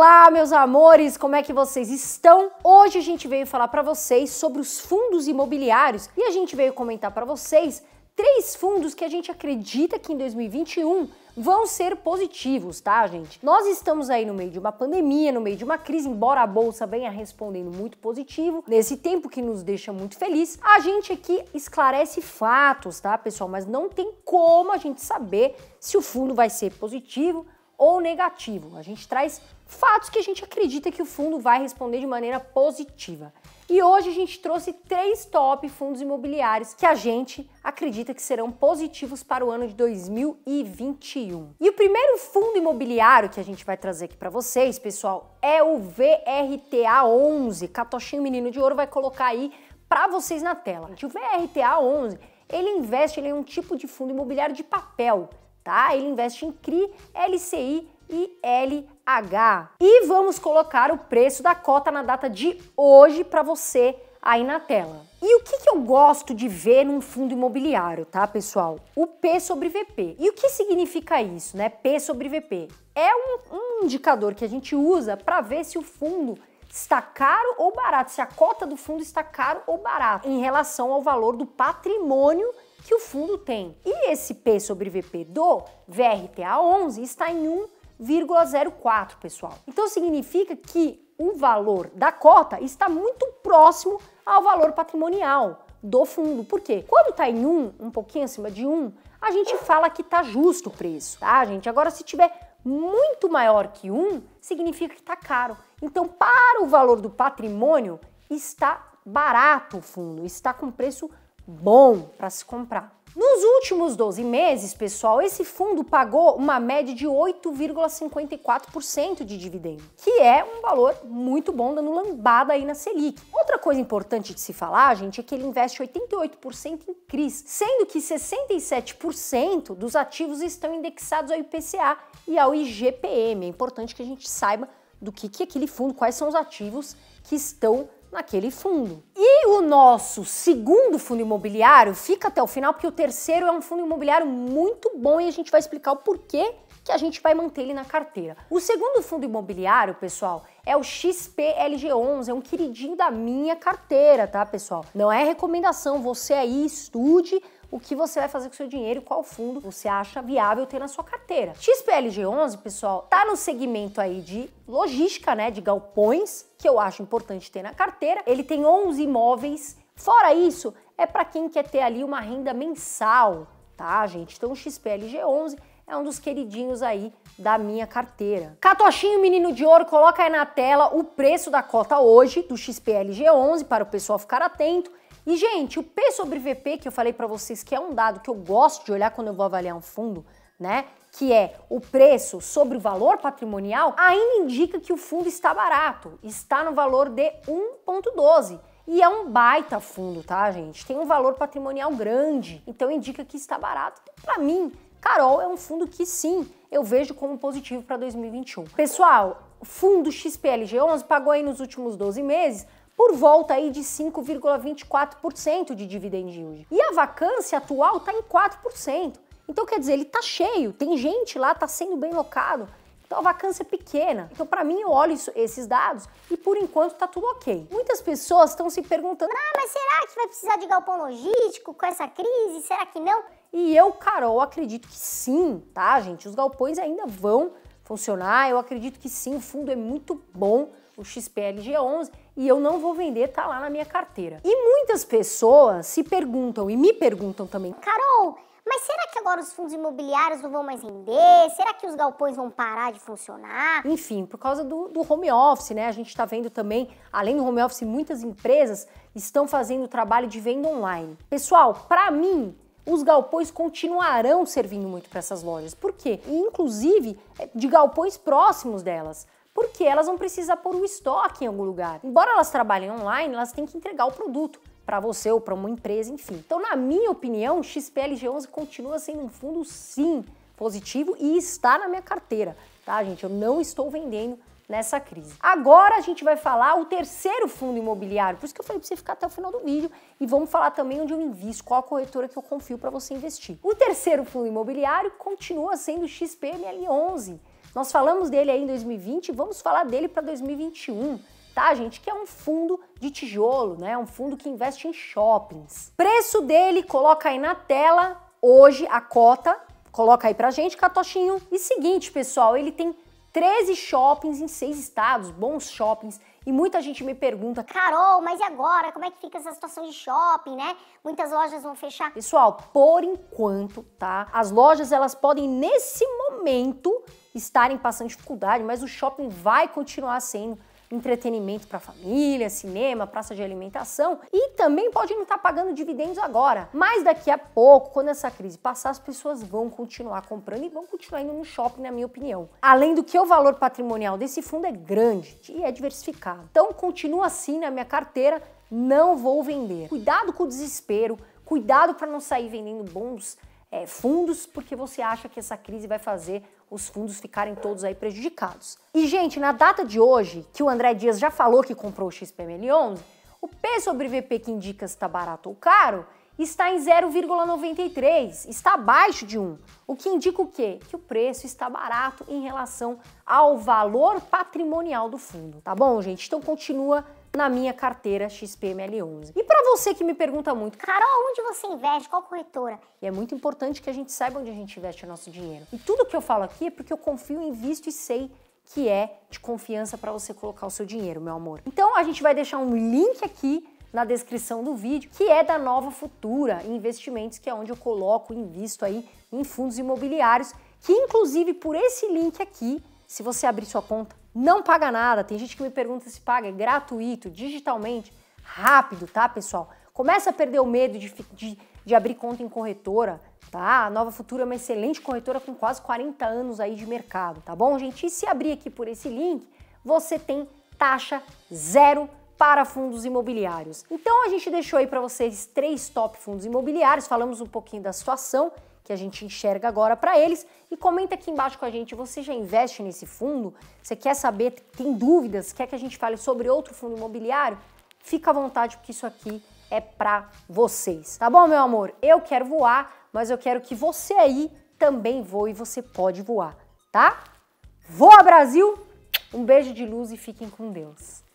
Olá, meus amores, como é que vocês estão? Hoje a gente veio falar para vocês sobre os fundos imobiliários e a gente veio comentar para vocês três fundos que a gente acredita que em 2021 vão ser positivos, tá, gente? Nós estamos aí no meio de uma pandemia, no meio de uma crise, embora a bolsa venha respondendo muito positivo, nesse tempo que nos deixa muito feliz, a gente aqui esclarece fatos, tá, pessoal? Mas não tem como a gente saber se o fundo vai ser positivo ou negativo. A gente traz fatos que a gente acredita que o fundo vai responder de maneira positiva. E hoje a gente trouxe três top fundos imobiliários que a gente acredita que serão positivos para o ano de 2021. E o primeiro fundo imobiliário que a gente vai trazer aqui para vocês, pessoal, é o VRTA11. Catochinho Menino de Ouro vai colocar aí para vocês na tela. O VRTA11, ele investe ele é um tipo de fundo imobiliário de papel tá? Ele investe em CRI, LCI e LH. E vamos colocar o preço da cota na data de hoje para você aí na tela. E o que, que, eu gosto de ver num fundo imobiliário, tá, pessoal? O P sobre VP. E o que significa isso, né? P sobre VP. É um, um indicador que a gente usa para ver se o fundo está caro ou barato, se a cota do fundo está caro ou barato em relação ao valor do patrimônio que o fundo tem. E esse P sobre VP do VRTA11 está em 1,04, pessoal. Então significa que o valor da cota está muito próximo ao valor patrimonial do fundo. Por quê? Quando está em 1, um pouquinho acima de 1, a gente fala que está justo o preço, tá, gente? Agora, se tiver muito maior que 1, significa que está caro. Então, para o valor do patrimônio, está barato o fundo, está com preço bom para se comprar. Nos últimos 12 meses, pessoal, esse fundo pagou uma média de 8,54% de dividendo, que é um valor muito bom dando lambada aí na Selic. Outra coisa importante de se falar, gente, é que ele investe 88% em CRIs, sendo que 67% dos ativos estão indexados ao IPCA e ao IGPM. É importante que a gente saiba do que, que é aquele fundo, quais são os ativos que estão naquele fundo. E o nosso segundo fundo imobiliário fica até o final, porque o terceiro é um fundo imobiliário muito bom e a gente vai explicar o porquê que a gente vai manter ele na carteira. O segundo fundo imobiliário, pessoal, é o XPLG11, é um queridinho da minha carteira, tá, pessoal? Não é recomendação, você aí estude o que você vai fazer com o seu dinheiro e qual fundo você acha viável ter na sua carteira. XPLG11, pessoal, tá no segmento aí de logística, né, de galpões, que eu acho importante ter na carteira. Ele tem 11 imóveis. Fora isso, é para quem quer ter ali uma renda mensal, tá, gente? Então o XPLG11 é um dos queridinhos aí da minha carteira. Catochinho Menino de Ouro, coloca aí na tela o preço da cota hoje do XPLG11 para o pessoal ficar atento. E gente, o P sobre VP que eu falei para vocês que é um dado que eu gosto de olhar quando eu vou avaliar um fundo, né? Que é o preço sobre o valor patrimonial, ainda indica que o fundo está barato, está no valor de 1.12. E é um baita fundo, tá, gente? Tem um valor patrimonial grande, então indica que está barato. Para mim, Carol é um fundo que sim, eu vejo como positivo para 2021. Pessoal, o fundo XPLG11 pagou aí nos últimos 12 meses por volta aí de 5,24% de dividend yield. E a vacância atual está em 4%. Então quer dizer, ele está cheio, tem gente lá, está sendo bem locado. Então a vacância é pequena. Então para mim eu olho isso, esses dados e por enquanto tá tudo ok. Muitas pessoas estão se perguntando: "Ah, mas será que vai precisar de galpão logístico com essa crise? Será que não?" E eu, Carol, acredito que sim, tá, gente? Os galpões ainda vão funcionar. Eu acredito que sim, o fundo é muito bom, o XPLG11, e eu não vou vender, tá lá na minha carteira. E muitas pessoas se perguntam e me perguntam também: "Carol, mas será que agora os fundos imobiliários não vão mais render? Será que os galpões vão parar de funcionar? Enfim, por causa do, do home office, né? A gente está vendo também, além do home office, muitas empresas estão fazendo trabalho de venda online. Pessoal, para mim, os galpões continuarão servindo muito para essas lojas. Por quê? inclusive, é, de galpões próximos delas porque elas vão precisar pôr o estoque em algum lugar. Embora elas trabalhem online, elas têm que entregar o produto para você ou para uma empresa, enfim. Então, na minha opinião, XPLG11 continua sendo um fundo sim positivo e está na minha carteira, tá, gente? Eu não estou vendendo nessa crise. Agora a gente vai falar o terceiro fundo imobiliário, por isso que eu falei para você ficar até o final do vídeo e vamos falar também onde eu invisto, qual a corretora que eu confio para você investir. O terceiro fundo imobiliário continua sendo o XPML11. Nós falamos dele aí em 2020, vamos falar dele para 2021 tá, gente, que é um fundo de tijolo, né? Um fundo que investe em shoppings. Preço dele, coloca aí na tela, hoje a cota, coloca aí pra gente, Catochinho. E seguinte, pessoal, ele tem 13 shoppings em seis estados, bons shoppings. E muita gente me pergunta, Carol, mas e agora? Como é que fica essa situação de shopping, né? Muitas lojas vão fechar. Pessoal, por enquanto, tá? As lojas elas podem nesse momento estarem passando dificuldade, mas o shopping vai continuar sendo entretenimento para família, cinema, praça de alimentação e também pode não estar tá pagando dividendos agora. Mas daqui a pouco, quando essa crise passar, as pessoas vão continuar comprando e vão continuar indo no shopping, na minha opinião. Além do que o valor patrimonial desse fundo é grande e é diversificado. Então continua assim na minha carteira, não vou vender. Cuidado com o desespero, cuidado para não sair vendendo bons é, fundos, porque você acha que essa crise vai fazer os fundos ficarem todos aí prejudicados. E, gente, na data de hoje, que o André Dias já falou que comprou o XPML11, o P sobre VP que indica se está barato ou caro está em 0,93, está abaixo de 1, o que indica o quê? Que o preço está barato em relação ao valor patrimonial do fundo, tá bom, gente? Então continua na minha carteira XPML11. E para você que me pergunta muito, Carol, onde você investe? Qual corretora? E é muito importante que a gente saiba onde a gente investe o nosso dinheiro. E tudo que eu falo aqui é porque eu confio, invisto e sei que é de confiança para você colocar o seu dinheiro, meu amor. Então a gente vai deixar um link aqui na descrição do vídeo, que é da Nova Futura Investimentos, que é onde eu coloco, invisto aí em fundos imobiliários, que inclusive por esse link aqui, se você abrir sua conta, não paga nada. Tem gente que me pergunta se paga, é gratuito, digitalmente, rápido, tá, pessoal? Começa a perder o medo de, de, de abrir conta em corretora, tá? A Nova Futura é uma excelente corretora com quase 40 anos aí de mercado, tá bom, gente? E se abrir aqui por esse link, você tem taxa zero para fundos imobiliários. Então a gente deixou aí para vocês três top fundos imobiliários, falamos um pouquinho da situação que a gente enxerga agora para eles e comenta aqui embaixo com a gente, você já investe nesse fundo? Você quer saber, tem dúvidas, quer que a gente fale sobre outro fundo imobiliário? Fica à vontade porque isso aqui é para vocês. Tá bom, meu amor? Eu quero voar, mas eu quero que você aí também voe e você pode voar, tá? Voa Brasil! Um beijo de luz e fiquem com Deus.